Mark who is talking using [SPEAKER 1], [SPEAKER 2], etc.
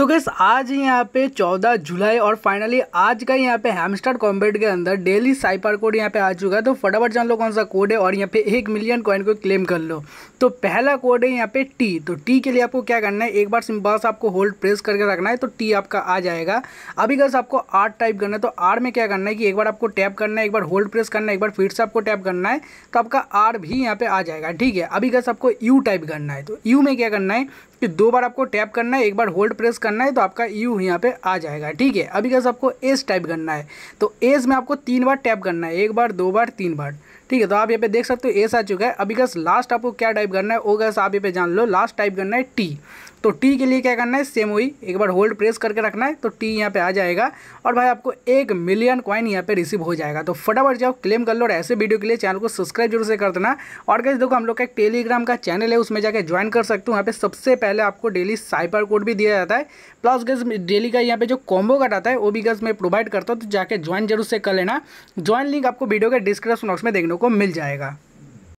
[SPEAKER 1] तो गैस आज ही यहाँ पे 14 जुलाई और फाइनली आज का यहाँ पे हैमस्टर कॉम्बेट के अंदर डेली साइपर कोड यहाँ पे आ चुका है तो फटाफट जान लो कौन सा कोड है और यहाँ पे एक मिलियन कॉइन को क्लेम कर लो तो पहला कोड है यहाँ पे टी तो टी के लिए आपको क्या करना है एक बार सिंपल सा आपको होल्ड प्रेस करके रखना है तो टी आपका आ जाएगा अभी गैस आपको आर टाइप करना है तो आर में क्या करना है कि एक बार आपको टैप करना है एक बार होल्ड प्रेस करना है एक बार फिर से आपको टैप करना है तो आपका आर भी यहाँ पे आ जाएगा ठीक है अभी गैस आपको यू टाइप करना है तो यू में क्या करना है कि दो बार आपको टैप करना है एक बार होल्ड प्रेस करना करना है तो आपका यू यहाँ पे आ जाएगा ठीक है अभी कैसे आपको एज टाइप करना है तो एज में आपको तीन बार टैप करना है एक बार दो बार तीन बार ठीक है तो आप यहाँ पे देख सकते हो एस आ चुका है अभी कस लास्ट आपको क्या टाइप करना है वो कैसे आप यहाँ पे जान लो लास्ट टाइप करना है टी तो टी के लिए क्या करना है सेम वही एक बार होल्ड प्रेस करके रखना है तो टी यहाँ पे आ जाएगा और भाई आपको एक मिलियन कॉइन यहाँ पे रिसीव हो जाएगा तो फटाफट जाओ क्लेम कर लो और ऐसे वीडियो के लिए चैनल को सब्सक्राइब जरूर से कर देना और कैसे देखो हम लोग का एक टेलीग्राम का चैनल है उसमें जाकर ज्वाइन कर सकते हो यहाँ पे सबसे पहले आपको डेली साइबर कोड भी दिया जाता है प्लस गज डेली का यहाँ पे जो कॉम्बो कट आता है वो भी गज मैं प्रोवाइड करता हूँ तो जाकर ज्वाइन जरूर से कर लेना ज्वाइन लिंक आपको वीडियो के डिस्क्रिप्शन बॉक्स में देखने को मिल जाएगा